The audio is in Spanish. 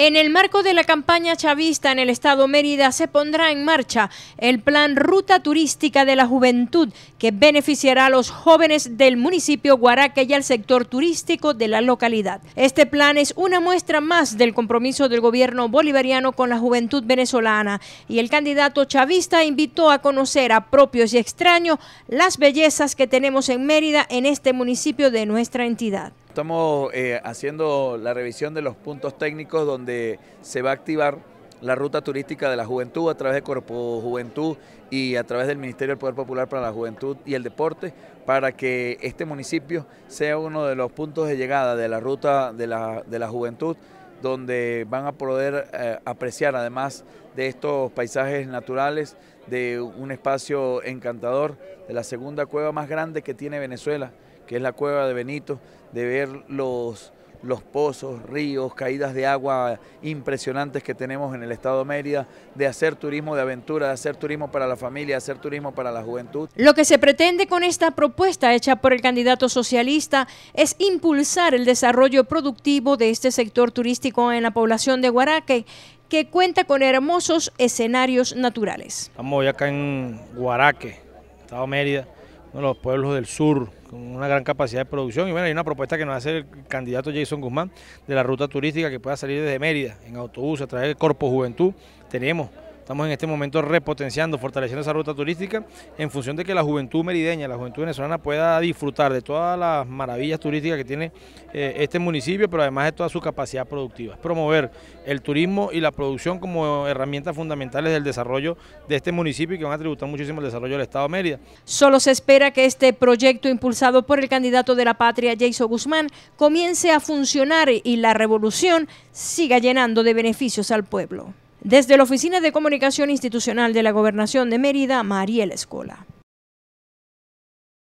En el marco de la campaña chavista en el estado Mérida se pondrá en marcha el plan Ruta Turística de la Juventud que beneficiará a los jóvenes del municipio Guaraque y al sector turístico de la localidad. Este plan es una muestra más del compromiso del gobierno bolivariano con la juventud venezolana y el candidato chavista invitó a conocer a propios y extraños las bellezas que tenemos en Mérida en este municipio de nuestra entidad estamos eh, haciendo la revisión de los puntos técnicos donde se va a activar la ruta turística de la juventud a través de Corpo Juventud y a través del Ministerio del Poder Popular para la Juventud y el Deporte para que este municipio sea uno de los puntos de llegada de la ruta de la, juventud donde van a poder eh, apreciar además de estos paisajes naturales, de un espacio encantador, de la segunda cueva más grande que tiene Venezuela, que es la cueva de Benito, de ver los, los pozos, ríos, caídas de agua impresionantes que tenemos en el estado Mérida, de hacer turismo de aventura, de hacer turismo para la familia, de hacer turismo para la juventud. Lo que se pretende con esta propuesta hecha por el candidato socialista es impulsar el desarrollo productivo de este sector turístico en la población de Guaraque, que cuenta con hermosos escenarios naturales. Estamos hoy acá en Guaraque, estado Mérida, los pueblos del sur con una gran capacidad de producción. Y bueno, hay una propuesta que nos hace el candidato Jason Guzmán de la ruta turística que pueda salir desde Mérida en autobús a través del Corpo Juventud. Tenemos Estamos en este momento repotenciando, fortaleciendo esa ruta turística en función de que la juventud merideña, la juventud venezolana pueda disfrutar de todas las maravillas turísticas que tiene eh, este municipio, pero además de toda su capacidad productiva. Promover el turismo y la producción como herramientas fundamentales del desarrollo de este municipio y que van a tributar muchísimo al desarrollo del Estado de Mérida. Solo se espera que este proyecto impulsado por el candidato de la patria, Jason Guzmán, comience a funcionar y la revolución siga llenando de beneficios al pueblo. Desde la Oficina de Comunicación Institucional de la Gobernación de Mérida, Mariel Escola.